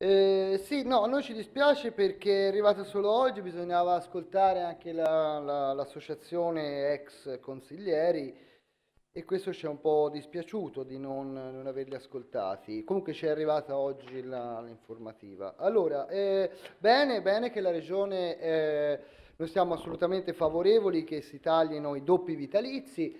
Eh, sì, no, a noi ci dispiace perché è arrivata solo oggi, bisognava ascoltare anche la, la, l'associazione ex consiglieri e questo ci è un po' dispiaciuto di non, non averli ascoltati. Comunque ci è arrivata oggi la, l'informativa. Allora, eh, bene, bene che la regione, eh, noi siamo assolutamente favorevoli che si taglino i doppi vitalizi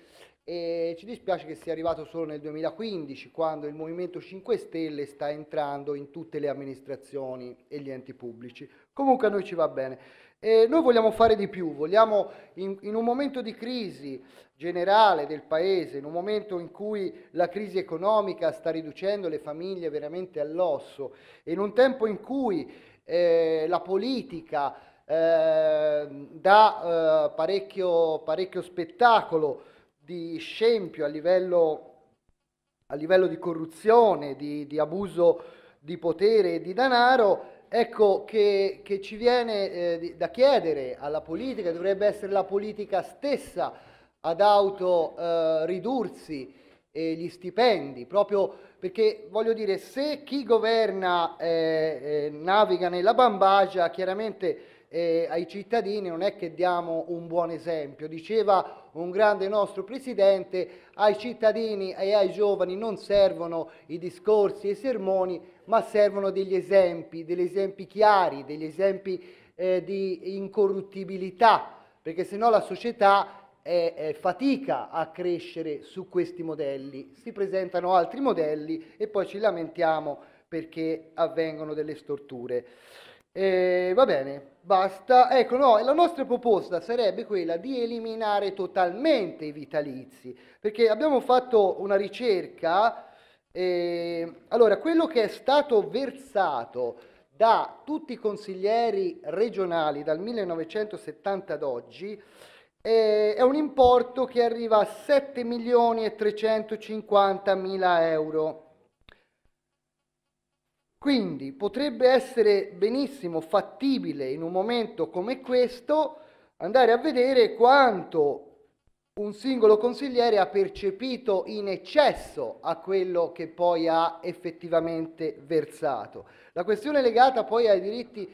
e ci dispiace che sia arrivato solo nel 2015 quando il Movimento 5 Stelle sta entrando in tutte le amministrazioni e gli enti pubblici. Comunque a noi ci va bene. E noi vogliamo fare di più, vogliamo in, in un momento di crisi generale del Paese, in un momento in cui la crisi economica sta riducendo le famiglie veramente all'osso in un tempo in cui eh, la politica eh, dà eh, parecchio, parecchio spettacolo, di scempio, a livello, a livello di corruzione, di, di, abuso di potere e di denaro, ecco che, che ci viene eh, da chiedere alla politica, dovrebbe essere la politica stessa ad auto eh, ridursi eh, gli stipendi, proprio perché voglio dire se chi governa eh, eh, naviga nella bambagia, chiaramente eh, ai cittadini non è che diamo un buon esempio. Diceva un grande nostro presidente, ai cittadini e ai giovani non servono i discorsi e i sermoni, ma servono degli esempi, degli esempi chiari, degli esempi eh, di incorruttibilità, perché sennò la società eh, eh, fatica a crescere su questi modelli. Si presentano altri modelli e poi ci lamentiamo perché avvengono delle storture. Eh, va bene, basta. Ecco, no, la nostra proposta sarebbe quella di eliminare totalmente i vitalizi, perché abbiamo fatto una ricerca. Eh, allora, quello che è stato versato da tutti i consiglieri regionali dal 1970 ad oggi eh, è un importo che arriva a 7 milioni e 350 mila euro. Quindi potrebbe essere benissimo fattibile in un momento come questo andare a vedere quanto un singolo consigliere ha percepito in eccesso a quello che poi ha effettivamente versato. La questione legata poi ai diritti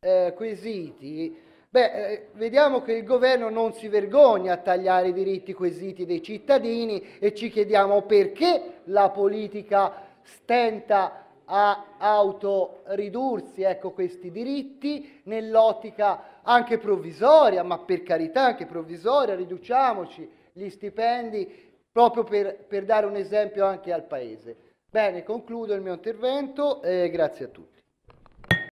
eh, quesiti, beh, eh, vediamo che il governo non si vergogna a tagliare i diritti quesiti dei cittadini e ci chiediamo perché la politica stenta a a autoridursi ecco, questi diritti nell'ottica anche provvisoria, ma per carità anche provvisoria, riduciamoci gli stipendi proprio per, per dare un esempio anche al Paese. Bene, concludo il mio intervento e grazie a tutti.